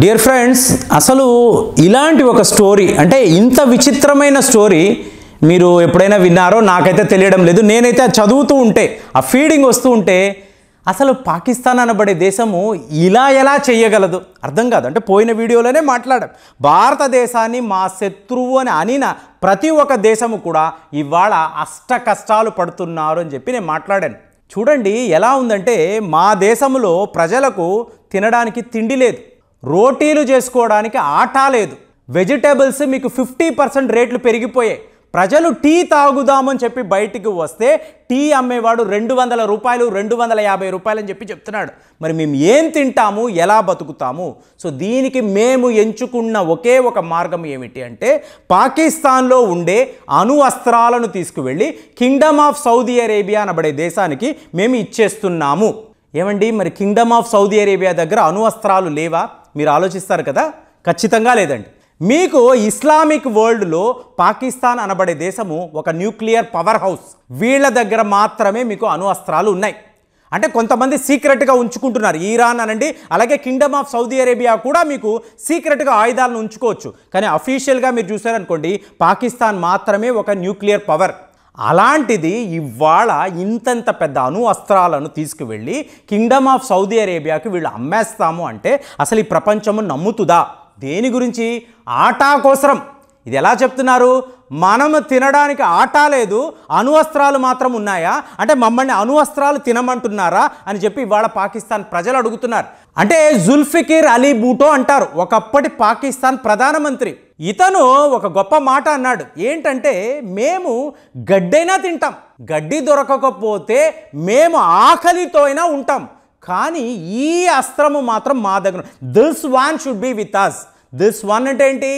dear friends అసలు ఇలాంటి ఒక స్టోరీ అంటే ఇంత విచిత్రమైన స్టోరీ మీరు ఎప్పుడైనా విన్నారో నాకైతే తెలియడం లేదు నేనైతే చదువుతూ ఉంటే ఆ ఫీడింగ్ వస్తూ ఉంటే అసలు పాకిస్తాన్ అనబడే దేశము ఇలా ఎలా చేయగలదు అర్థం కాదు అంటే పోయిన వీడియోలోనే మాట్లాడాం భారతదేశాన్ని మా శత్రువు అని అనిన ప్రతి ఒక్క దేశము కూడా ఇవాళ అష్ట కష్టాలు పడుతున్నారు అని చెప్పి నేను మాట్లాడాను చూడండి ఎలా ఉందంటే మా దేశంలో ప్రజలకు తినడానికి తిండి లేదు రోటీలు చేసుకోవడానికి ఆటా లేదు వెజిటేబుల్స్ మీకు ఫిఫ్టీ పర్సెంట్ రేట్లు పెరిగిపోయాయి ప్రజలు టీ తాగుదామని చెప్పి బయటికి వస్తే టీ అమ్మేవాడు రెండు వందల రూపాయలు రెండు వందల యాభై రూపాయలు అని చెప్పి చెప్తున్నాడు మరి మేము ఏం తింటాము ఎలా బతుకుతాము సో దీనికి మేము ఎంచుకున్న ఒకే ఒక మార్గం ఏమిటి అంటే పాకిస్తాన్లో ఉండే అణు అస్త్రాలను తీసుకువెళ్ళి కింగ్డమ్ ఆఫ్ సౌదీ అరేబియా అనబడే దేశానికి మేము ఇచ్చేస్తున్నాము ఏమండి మరి కింగ్డమ్ ఆఫ్ సౌదీ అరేబియా దగ్గర అణు అస్త్రాలు లేవా మీరు ఆలోచిస్తారు కదా ఖచ్చితంగా లేదండి మీకు ఇస్లామిక్ వరల్డ్లో పాకిస్తాన్ అనబడే దేశము ఒక న్యూక్లియర్ పవర్ హౌస్ వీళ్ళ దగ్గర మాత్రమే మీకు అణు అస్త్రాలు ఉన్నాయి అంటే కొంతమంది సీక్రెట్గా ఉంచుకుంటున్నారు ఈరాన్ అనండి అలాగే కింగ్డమ్ ఆఫ్ సౌదీ అరేబియా కూడా మీకు సీక్రెట్గా ఆయుధాలను ఉంచుకోవచ్చు కానీ అఫీషియల్గా మీరు చూసారనుకోండి పాకిస్తాన్ మాత్రమే ఒక న్యూక్లియర్ పవర్ అలాంటిది ఇవాళ ఇంతంత పెద్ద అను అస్త్రాలను తీసుకువెళ్ళి కింగ్డమ్ ఆఫ్ సౌదీ అరేబియాకి వీళ్ళు అమ్మేస్తాము అంటే అసలు ఈ ప్రపంచము నమ్ముతుందా దేని గురించి ఆటా కోసరం ఇది ఎలా చెప్తున్నారు మనం తినడానికి ఆటా లేదు అణువస్త్రాలు మాత్రం ఉన్నాయా అంటే మమ్మల్ని అణువస్త్రాలు తినమంటున్నారా అని చెప్పి ఇవాళ పాకిస్తాన్ ప్రజలు అడుగుతున్నారు అంటే జుల్ఫికిర్ అలీ బూటో అంటారు ఒకప్పటి పాకిస్తాన్ ప్రధానమంత్రి ఇతను ఒక గొప్ప మాట అన్నాడు ఏంటంటే మేము గడ్డైనా తింటాం గడ్డి దొరకకపోతే మేము ఆకలితో అయినా ఉంటాం కానీ ఈ అస్త్రము మాత్రం మా దగ్గర this one should be with us this one అంటే ఏంటి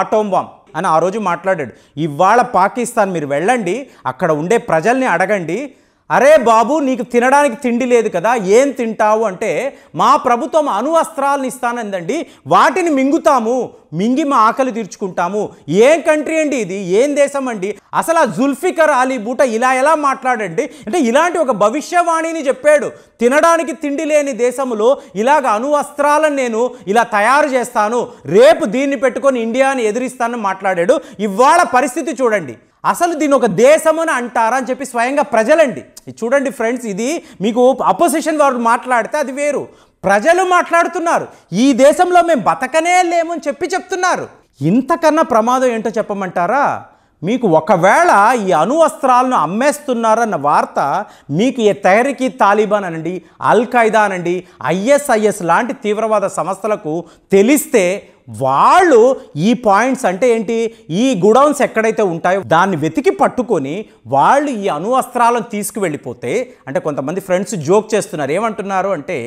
ఆటోంబామ్ అని ఆ రోజు మాట్లాడాడు ఇవాళ పాకిస్తాన్ మీరు వెళ్ళండి అక్కడ ఉండే ప్రజల్ని అడగండి అరే బాబు నీకు తినడానికి తిండి లేదు కదా ఏం తింటావు అంటే మా ప్రభుత్వం వస్త్రాలను ఇస్తానందండి వాటిని మింగుతాము మింగి మా ఆకలి తీర్చుకుంటాము ఏం కంట్రీ అండి ఇది ఏం దేశం అండి అసలు ఆ జుల్ఫికర్ అలీ బూట ఇలా ఎలా మాట్లాడండి అంటే ఇలాంటి ఒక భవిష్యవాణిని చెప్పాడు తినడానికి తిండి లేని దేశంలో ఇలాగ అణువస్త్రాలను నేను ఇలా తయారు చేస్తాను రేపు దీన్ని పెట్టుకొని ఇండియాని ఎదిరిస్తానని మాట్లాడాడు ఇవాళ పరిస్థితి చూడండి అసలు దీన్ని ఒక దేశమని అంటారా అని చెప్పి స్వయంగా ప్రజలండి చూడండి ఫ్రెండ్స్ ఇది మీకు అపోజిషన్ వారు మాట్లాడితే అది వేరు ప్రజలు మాట్లాడుతున్నారు ఈ దేశంలో మేము బతకనే లేమని చెప్పి చెప్తున్నారు ఇంతకన్నా ప్రమాదం ఏంటో చెప్పమంటారా మీకు ఒకవేళ ఈ అణువస్త్రాలను అమ్మేస్తున్నారన్న వార్త మీకు ఏ తయారీకి తాలిబాన్ అనండి అల్ ఖైదా అనండి ఐఎస్ఐఎస్ లాంటి తీవ్రవాద సంస్థలకు తెలిస్తే వాళ్ళు ఈ పాయింట్స్ అంటే ఏంటి ఈ గుడౌన్స్ ఎక్కడైతే ఉంటాయో దాన్ని వెతికి పట్టుకొని వాళ్ళు ఈ అణు అస్త్రాలను తీసుకువెళ్ళిపోతే అంటే కొంతమంది ఫ్రెండ్స్ జోక్ చేస్తున్నారు ఏమంటున్నారు అంటే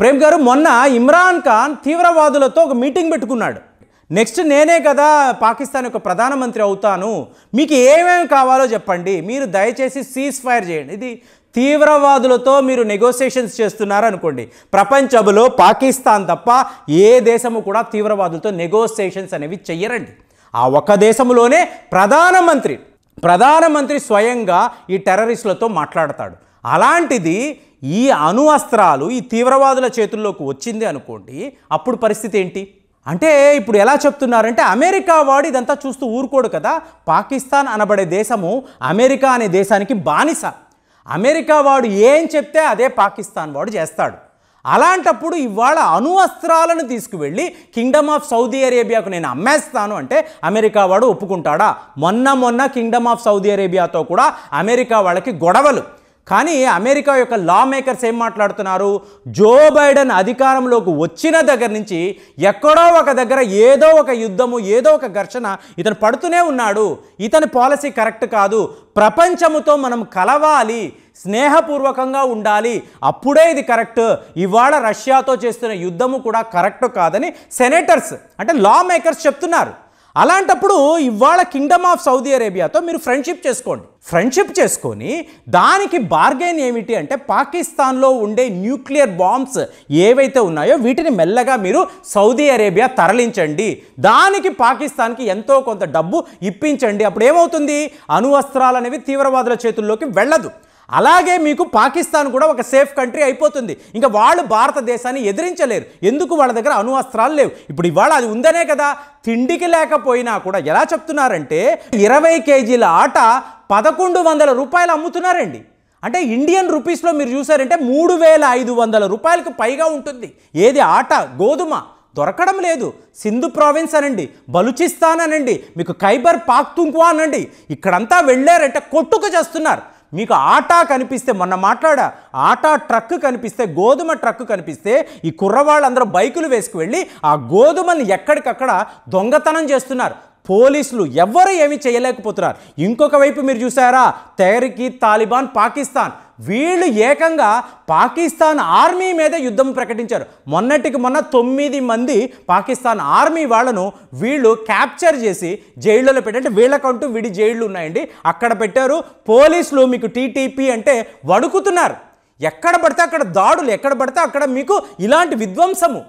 ప్రేమ్ గారు మొన్న ఇమ్రాన్ ఖాన్ తీవ్రవాదులతో ఒక మీటింగ్ పెట్టుకున్నాడు నెక్స్ట్ నేనే కదా పాకిస్తాన్ యొక్క ప్రధానమంత్రి అవుతాను మీకు ఏమేమి కావాలో చెప్పండి మీరు దయచేసి సీజ్ ఫైర్ చేయండి ఇది తీవ్రవాదులతో మీరు నెగోసియేషన్స్ చేస్తున్నారనుకోండి ప్రపంచంలో పాకిస్తాన్ తప్ప ఏ దేశము కూడా తీవ్రవాదులతో నెగోసియేషన్స్ అనేవి చెయ్యరండి ఆ ఒక దేశంలోనే ప్రధానమంత్రి ప్రధానమంత్రి స్వయంగా ఈ టెర్రరిస్టులతో మాట్లాడతాడు అలాంటిది ఈ అణు అస్త్రాలు ఈ తీవ్రవాదుల చేతుల్లోకి వచ్చింది అనుకోండి అప్పుడు పరిస్థితి ఏంటి అంటే ఇప్పుడు ఎలా చెప్తున్నారంటే అమెరికా వాడు ఇదంతా చూస్తూ ఊరుకోడు కదా పాకిస్తాన్ అనబడే దేశము అమెరికా అనే దేశానికి బానిస అమెరికా వాడు ఏం చెప్తే అదే పాకిస్తాన్ వాడు చేస్తాడు అలాంటప్పుడు ఇవాళ అణువస్త్రాలను తీసుకువెళ్ళి కింగ్డమ్ ఆఫ్ సౌదీ అరేబియాకు నేను అమ్మేస్తాను అంటే అమెరికా వాడు ఒప్పుకుంటాడా మొన్న మొన్న కింగ్డమ్ ఆఫ్ సౌదీ అరేబియాతో కూడా అమెరికా వాళ్ళకి గొడవలు కానీ అమెరికా యొక్క లా మేకర్స్ ఏం మాట్లాడుతున్నారు జో బైడెన్ అధికారంలోకి వచ్చిన దగ్గర నుంచి ఎక్కడో ఒక దగ్గర ఏదో ఒక యుద్ధము ఏదో ఒక ఘర్షణ ఇతను పడుతూనే ఉన్నాడు ఇతని పాలసీ కరెక్ట్ కాదు ప్రపంచముతో మనం కలవాలి స్నేహపూర్వకంగా ఉండాలి అప్పుడే ఇది కరెక్ట్ ఇవాళ రష్యాతో చేస్తున్న యుద్ధము కూడా కరెక్ట్ కాదని సెనేటర్స్ అంటే లా మేకర్స్ చెప్తున్నారు అలాంటప్పుడు ఇవాళ కింగ్డమ్ ఆఫ్ సౌదీ అరేబియాతో మీరు ఫ్రెండ్షిప్ చేసుకోండి ఫ్రెండ్షిప్ చేసుకొని దానికి బార్గెన్ ఏమిటి అంటే పాకిస్తాన్లో ఉండే న్యూక్లియర్ బాంబ్స్ ఏవైతే ఉన్నాయో వీటిని మెల్లగా మీరు సౌదీ అరేబియా తరలించండి దానికి పాకిస్తాన్కి ఎంతో కొంత డబ్బు ఇప్పించండి అప్పుడు ఏమవుతుంది అణువస్త్రాలు అనేవి తీవ్రవాదుల చేతుల్లోకి వెళ్ళదు అలాగే మీకు పాకిస్తాన్ కూడా ఒక సేఫ్ కంట్రీ అయిపోతుంది ఇంకా వాళ్ళు భారతదేశాన్ని ఎదిరించలేరు ఎందుకు వాళ్ళ దగ్గర అణువస్త్రాలు లేవు ఇప్పుడు ఇవాళ అది ఉందనే కదా తిండికి లేకపోయినా కూడా ఎలా చెప్తున్నారంటే ఇరవై కేజీల ఆట పదకొండు వందల రూపాయలు అమ్ముతున్నారండి అంటే ఇండియన్ రూపీస్లో మీరు చూసారంటే మూడు వేల ఐదు వందల రూపాయలకు పైగా ఉంటుంది ఏది ఆట గోధుమ దొరకడం లేదు సింధు ప్రావిన్స్ అనండి బలుచిస్తాన్ అనండి మీకు ఖైబర్ పాక్తుంకు అనండి ఇక్కడంతా వెళ్ళారంటే కొట్టుకు చేస్తున్నారు మీకు ఆటా కనిపిస్తే మొన్న మాట్లాడా ఆటా ట్రక్ కనిపిస్తే గోధుమ ట్రక్ కనిపిస్తే ఈ కుర్రవాళ్ళందరూ బైకులు వేసుకు వెళ్ళి ఆ గోధుమని ఎక్కడికక్కడ దొంగతనం చేస్తున్నారు పోలీసులు ఎవ్వరూ ఏమీ చేయలేకపోతున్నారు ఇంకొక వైపు మీరు చూసారా తేరికి తాలిబాన్ పాకిస్తాన్ వీళ్ళు ఏకంగా పాకిస్తాన్ ఆర్మీ మీద యుద్ధం ప్రకటించారు మొన్నటికి మొన్న తొమ్మిది మంది పాకిస్తాన్ ఆర్మీ వాళ్ళను వీళ్ళు క్యాప్చర్ చేసి జైళ్ళలో పెట్టంటే వీళ్ళకంటూ విడి జైళ్ళు ఉన్నాయండి అక్కడ పెట్టారు పోలీసులు మీకు టీటీపీ అంటే వడుకుతున్నారు ఎక్కడ పడితే అక్కడ దాడులు ఎక్కడ పడితే అక్కడ మీకు ఇలాంటి విధ్వంసము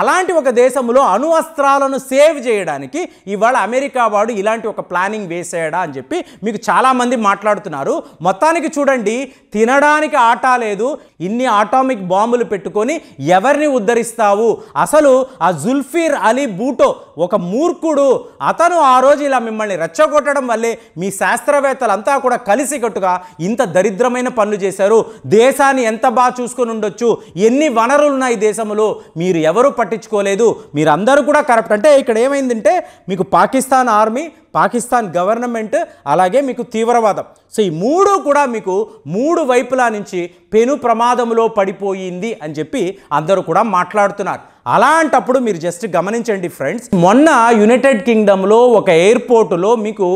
అలాంటి ఒక దేశంలో అణువస్త్రాలను సేవ్ చేయడానికి ఇవాళ అమెరికా వాడు ఇలాంటి ఒక ప్లానింగ్ వేసాడా అని చెప్పి మీకు చాలామంది మాట్లాడుతున్నారు మొత్తానికి చూడండి తినడానికి ఆట లేదు ఇన్ని ఆటామిక్ బాంబులు పెట్టుకొని ఎవరిని ఉద్ధరిస్తావు అసలు ఆ జుల్ఫీర్ అలీ బూటో ఒక మూర్ఖుడు అతను ఆ రోజు ఇలా మిమ్మల్ని రెచ్చగొట్టడం వల్లే మీ శాస్త్రవేత్తలంతా కూడా కలిసి కట్టుగా ఇంత దరిద్రమైన పనులు చేశారు దేశాన్ని ఎంత బాగా చూసుకొని ఉండొచ్చు ఎన్ని వనరులున్నాయి దేశంలో మీరు ఎవరు పట్టించుకోలేదు మీరందరూ కూడా కరప్ట్ అంటే ఇక్కడ ఏమైందంటే మీకు పాకిస్తాన్ ఆర్మీ పాకిస్తాన్ గవర్నమెంట్ అలాగే మీకు తీవ్రవాదం సో ఈ మూడు కూడా మీకు మూడు వైపులా నుంచి పెను ప్రమాదంలో పడిపోయింది అని చెప్పి అందరూ కూడా మాట్లాడుతున్నారు అలాంటప్పుడు మీరు జస్ట్ గమనించండి ఫ్రెండ్స్ మొన్న యునైటెడ్ కింగ్డమ్లో ఒక ఎయిర్పోర్టులో మీకు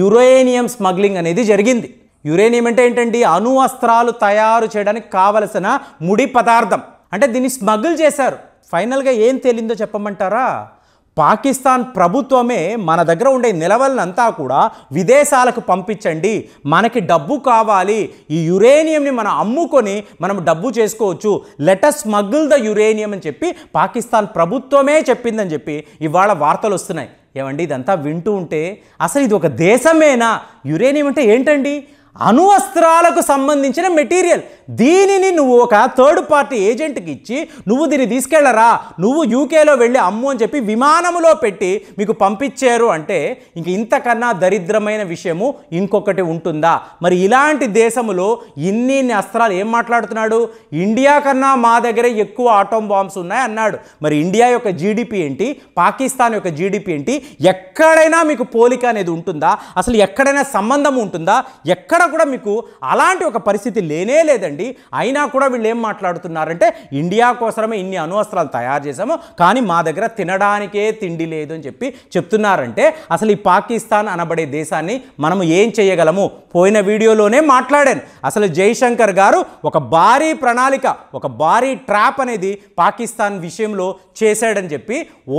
యురేనియం స్మగ్లింగ్ అనేది జరిగింది యురేనియం అంటే ఏంటండి అణు అస్త్రాలు తయారు చేయడానికి కావలసిన ముడి పదార్థం అంటే దీన్ని స్మగుల్ చేశారు ఫైనల్గా ఏం తేలిందో చెప్పమంటారా పాకిస్తాన్ ప్రభుత్వమే మన దగ్గర ఉండే నిలవలనంతా కూడా విదేశాలకు పంపించండి మనకి డబ్బు కావాలి ఈ యురేనియంని మనం అమ్ముకొని మనం డబ్బు చేసుకోవచ్చు లెటస్ స్మగ్ల్ ద యురేనియం అని చెప్పి పాకిస్తాన్ ప్రభుత్వమే చెప్పిందని చెప్పి ఇవాళ వార్తలు వస్తున్నాయి ఏమండి ఇదంతా వింటూ ఉంటే అసలు ఇది ఒక దేశమేనా యురేనియం అంటే ఏంటండి అణువస్త్రాలకు సంబంధించిన మెటీరియల్ దీనిని నువ్వు ఒక థర్డ్ పార్టీ ఏజెంట్కి ఇచ్చి నువ్వు దీన్ని తీసుకెళ్ళరా నువ్వు యూకేలో వెళ్ళి అమ్ము అని చెప్పి విమానంలో పెట్టి మీకు పంపించారు అంటే ఇంక ఇంతకన్నా దరిద్రమైన విషయము ఇంకొకటి ఉంటుందా మరి ఇలాంటి దేశములో ఇన్ని ఇన్ని అస్త్రాలు ఏం మాట్లాడుతున్నాడు ఇండియా కన్నా మా దగ్గర ఎక్కువ ఆటోమ్ బాంబ్స్ ఉన్నాయి అన్నాడు మరి ఇండియా యొక్క జీడిపి ఏంటి పాకిస్తాన్ యొక్క జీడిపి ఏంటి ఎక్కడైనా మీకు పోలిక అనేది ఉంటుందా అసలు ఎక్కడైనా సంబంధం ఉంటుందా ఎక్కడ కూడా మీకు అలాంటి ఒక పరిస్థితి లేనే లేదండి అయినా కూడా వీళ్ళు ఏం మాట్లాడుతున్నారంటే ఇండియా కోసమే ఇన్ని అణువస్త్రాలు తయారు చేశాము కానీ మా దగ్గర తినడానికే తిండి లేదు అని చెప్పి చెప్తున్నారంటే అసలు ఈ పాకిస్తాన్ అనబడే దేశాన్ని మనం ఏం చేయగలము పోయిన వీడియోలోనే మాట్లాడాను అసలు జయశంకర్ గారు ఒక భారీ ప్రణాళిక ఒక భారీ ట్రాప్ అనేది పాకిస్తాన్ విషయంలో చేశాడని చెప్పి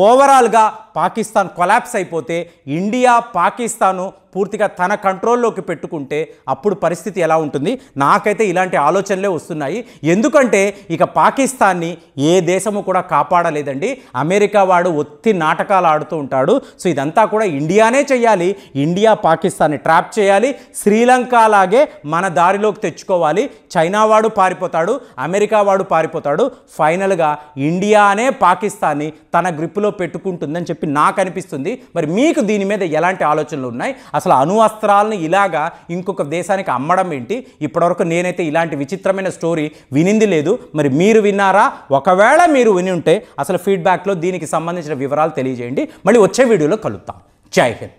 ఓవరాల్గా పాకిస్తాన్ కొలాప్స్ అయిపోతే ఇండియా పాకిస్తాను పూర్తిగా తన కంట్రోల్లోకి పెట్టుకుంటే అప్పుడు పరిస్థితి ఎలా ఉంటుంది నాకైతే ఇలాంటి ఆలోచనలే వస్తున్నాయి ఎందుకంటే ఇక పాకిస్తాన్ని ఏ దేశము కూడా కాపాడలేదండి అమెరికా వాడు ఒత్తి నాటకాలు ఆడుతూ ఉంటాడు సో ఇదంతా కూడా ఇండియానే చేయాలి ఇండియా పాకిస్తాన్ని ట్రాప్ చేయాలి శ్రీలంక లాగే మన దారిలోకి తెచ్చుకోవాలి చైనా వాడు పారిపోతాడు అమెరికా వాడు పారిపోతాడు ఫైనల్గా ఇండియానే పాకిస్తాన్ పాకిస్తాన్ని తన గ్రిప్పులో పెట్టుకుంటుందని చెప్పి నాకు అనిపిస్తుంది మరి మీకు దీని మీద ఎలాంటి ఆలోచనలు ఉన్నాయి అసలు అస్త్రాలను ఇలాగా ఇంకొక దేశానికి అమ్మడం ఏంటి ఇప్పటివరకు నేనైతే ఇలాంటి విచిత్రమైన స్టోరీ వినింది లేదు మరి మీరు విన్నారా ఒకవేళ మీరు విని ఉంటే అసలు ఫీడ్బ్యాక్లో దీనికి సంబంధించిన వివరాలు తెలియజేయండి మళ్ళీ వచ్చే వీడియోలో కలుద్దాం జై హింద్